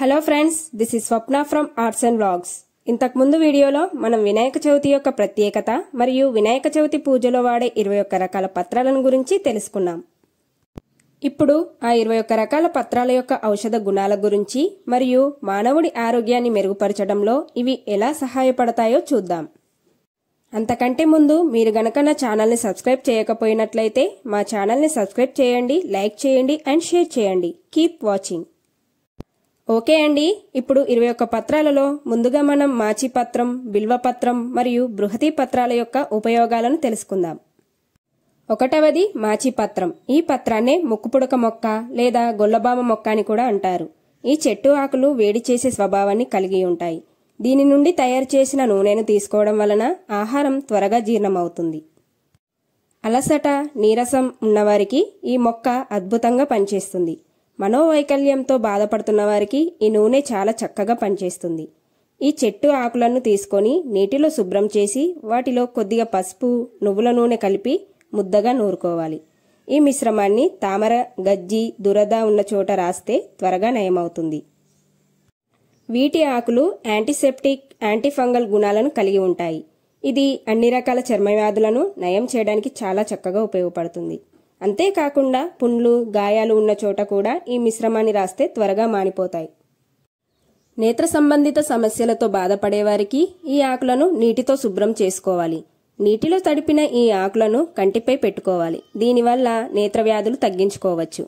hello friends this is Swapna from arts and vlogs ఇంతకుముందు వీడియోలో మనం వినాయక చవితి యొక్క ప్రత్యేకత మరియు వినాయక చవితి పూజలో వాడే ఇరవై ఒక్క రకాల పత్రాలను గురించి తెలుసుకున్నాం ఇప్పుడు ఆ ఇరవై ఒక్క రకాల పత్రాల యొక్క ఔషధ గుణాల గురించి మరియు మానవుడి ఆరోగ్యాన్ని మెరుగుపరచడంలో ఇవి ఎలా సహాయపడతాయో చూద్దాం అంతకంటే ముందు మీరు గనక నా ఛానల్ని సబ్స్క్రైబ్ చేయకపోయినట్లయితే మా ఛానల్ని సబ్స్క్రైబ్ చేయండి లైక్ చేయండి అండ్ షేర్ చేయండి కీప్ వాచింగ్ ఓకే అండి ఇప్పుడు ఇరవై ఒక్క పత్రాలలో ముందుగా మనం పత్రం బిల్వ పత్రం మరియు బృహతి పత్రాల యొక్క ఉపయోగాలను తెలుసుకుందాం ఒకటవది పత్రం ఈ పత్రాన్నే ముక్కుపుడక మొక్క లేదా గొల్లబామ మొక్క అని కూడా అంటారు ఈ చెట్టు ఆకులు వేడి చేసే స్వభావాన్ని కలిగి ఉంటాయి దీని నుండి తయారు చేసిన నూనెను తీసుకోవడం వలన ఆహారం త్వరగా జీర్ణమవుతుంది అలసట నీరసం ఉన్నవారికి ఈ మొక్క అద్భుతంగా పనిచేస్తుంది మనోవైకల్యంతో బాధపడుతున్న వారికి ఈ నూనె చాలా చక్కగా పనిచేస్తుంది ఈ చెట్టు ఆకులను తీసుకొని నీటిలో శుభ్రం చేసి వాటిలో కొద్దిగా పసుపు నువ్వుల నూనె కలిపి ముద్దగా నూరుకోవాలి ఈ మిశ్రమాన్ని తామర గజ్జి దురద ఉన్న చోట రాస్తే త్వరగా నయమవుతుంది వీటి ఆకులు యాంటీసెప్టిక్ యాంటీఫంగల్ గుణాలను కలిగి ఉంటాయి ఇది అన్ని రకాల చర్మ వ్యాధులను నయం చేయడానికి చాలా చక్కగా ఉపయోగపడుతుంది అంతేకాకుండా పుండ్లు గాయాలు ఉన్న చోట కూడా ఈ మిశ్రమాన్ని రాస్తే త్వరగా మానిపోతాయి నేత్ర సంబంధిత సమస్యలతో బాధపడేవారికి ఈ ఆకులను నీటితో శుభ్రం చేసుకోవాలి నీటిలో తడిపిన ఈ ఆకులను కంటిపై పెట్టుకోవాలి దీనివల్ల నేత్ర వ్యాధులు తగ్గించుకోవచ్చు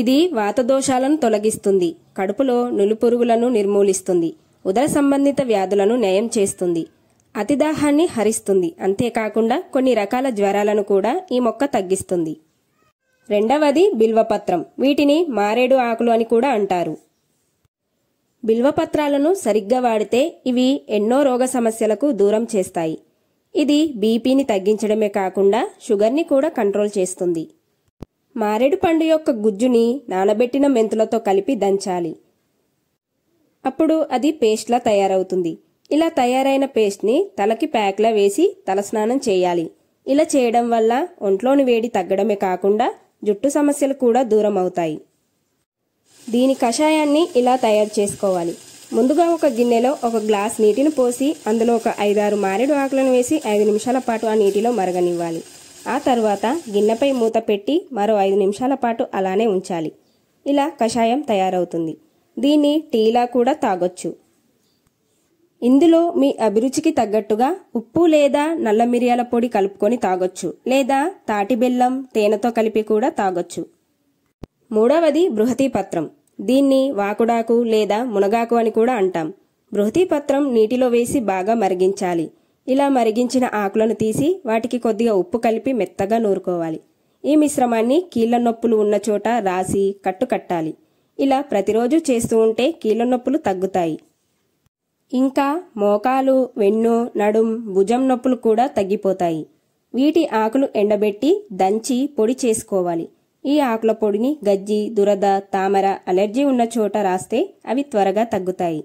ఇది వాత దోషాలను తొలగిస్తుంది కడుపులో నులుపురుగులను నిర్మూలిస్తుంది ఉదర సంబంధిత వ్యాధులను నయం చేస్తుంది అతిదాహాన్ని హరిస్తుంది అంతేకాకుండా కొన్ని రకాల జ్వరాలను కూడా ఈ మొక్క తగ్గిస్తుంది రెండవది బిల్వపత్రం వీటిని మారేడు ఆకులు అని కూడా అంటారు బిల్వపత్రాలను సరిగ్గా వాడితే ఇవి ఎన్నో రోగ సమస్యలకు దూరం చేస్తాయి ఇది బీపీని తగ్గించడమే కాకుండా షుగర్ని కూడా కంట్రోల్ చేస్తుంది మారేడు పండు యొక్క గుజ్జుని నానబెట్టిన మెంతులతో కలిపి దంచాలి అప్పుడు అది పేస్ట్లా తయారవుతుంది ఇలా తయారైన పేస్ట్ని తలకి ప్యాక్లా వేసి తలస్నానం చేయాలి ఇలా చేయడం వల్ల ఒంట్లోని వేడి తగ్గడమే కాకుండా జుట్టు సమస్యలు కూడా దూరం అవుతాయి దీని కషాయాన్ని ఇలా తయారు చేసుకోవాలి ముందుగా ఒక గిన్నెలో ఒక గ్లాస్ నీటిని పోసి అందులో ఒక ఐదారు మారేడు ఆకులను వేసి ఐదు నిమిషాల పాటు ఆ నీటిలో మరగనివ్వాలి ఆ తర్వాత గిన్నెపై మూత పెట్టి మరో ఐదు నిమిషాల పాటు అలానే ఉంచాలి ఇలా కషాయం తయారవుతుంది దీన్ని టీలా కూడా తాగొచ్చు ఇందులో మీ అభిరుచికి తగ్గట్టుగా ఉప్పు లేదా నల్ల మిరియాల పొడి కలుపుకొని తాగొచ్చు లేదా తాటి బెల్లం తేనెతో కలిపి కూడా తాగొచ్చు మూడవది బృహతి పత్రం దీన్ని వాకుడాకు లేదా మునగాకు అని కూడా అంటాం బృహతి పత్రం నీటిలో వేసి బాగా మరిగించాలి ఇలా మరిగించిన ఆకులను తీసి వాటికి కొద్దిగా ఉప్పు కలిపి మెత్తగా నూరుకోవాలి ఈ మిశ్రమాన్ని కీళ్ల నొప్పులు ఉన్న చోట రాసి కట్టుకట్టాలి ఇలా ప్రతిరోజు చేస్తూ ఉంటే కీళ్ల నొప్పులు తగ్గుతాయి ఇంకా మోకాలు వెన్ను నడుం భుజం నొప్పులు కూడా తగ్గిపోతాయి వీటి ఆకులు ఎండబెట్టి దంచి పొడి చేసుకోవాలి ఈ ఆకుల పొడిని గజ్జి దురద తామర అలర్జీ ఉన్న చోట రాస్తే అవి త్వరగా తగ్గుతాయి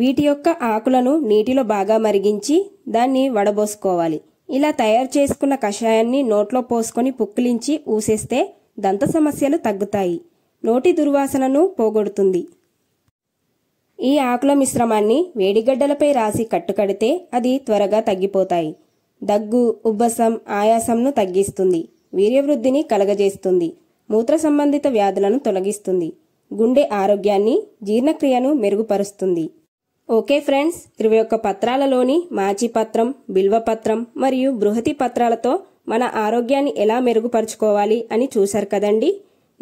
వీటి యొక్క ఆకులను నీటిలో బాగా మరిగించి దాన్ని వడబోసుకోవాలి ఇలా తయారు చేసుకున్న కషాయాన్ని నోట్లో పోసుకొని పుక్కిలించి ఊసేస్తే దంత సమస్యలు తగ్గుతాయి నోటి దుర్వాసనను పోగొడుతుంది ఈ ఆకుల మిశ్రమాన్ని వేడిగడ్డలపై రాసి కట్టుకడితే అది త్వరగా తగ్గిపోతాయి దగ్గు ఉబ్బసం ఆయాసంను తగ్గిస్తుంది వీర్యవృద్ధిని కలగజేస్తుంది మూత్ర సంబంధిత వ్యాధులను తొలగిస్తుంది గుండె ఆరోగ్యాన్ని జీర్ణక్రియను మెరుగుపరుస్తుంది ఓకే ఫ్రెండ్స్ ఇరవై ఒక్క పత్రాలలోని మాచిపత్రం బిల్వపత్రం మరియు బృహతి పత్రాలతో మన ఆరోగ్యాన్ని ఎలా మెరుగుపరుచుకోవాలి అని చూశారు కదండి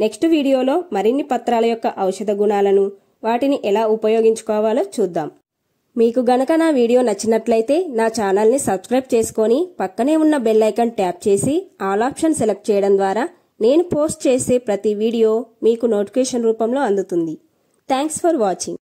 నెక్స్ట్ వీడియోలో మరిన్ని పత్రాల యొక్క ఔషధ గుణాలను వాటిని ఎలా ఉపయోగించుకోవాలో చూద్దాం మీకు గనక నా వీడియో నచ్చినట్లయితే నా ఛానల్ని సబ్స్క్రైబ్ చేసుకొని పక్కనే ఉన్న బెల్ ఐకాన్ ట్యాప్ చేసి ఆల్ ఆప్షన్ సెలెక్ట్ చేయడం ద్వారా నేను పోస్ట్ చేసే ప్రతి వీడియో మీకు నోటిఫికేషన్ రూపంలో అందుతుంది థ్యాంక్స్ ఫర్ వాచింగ్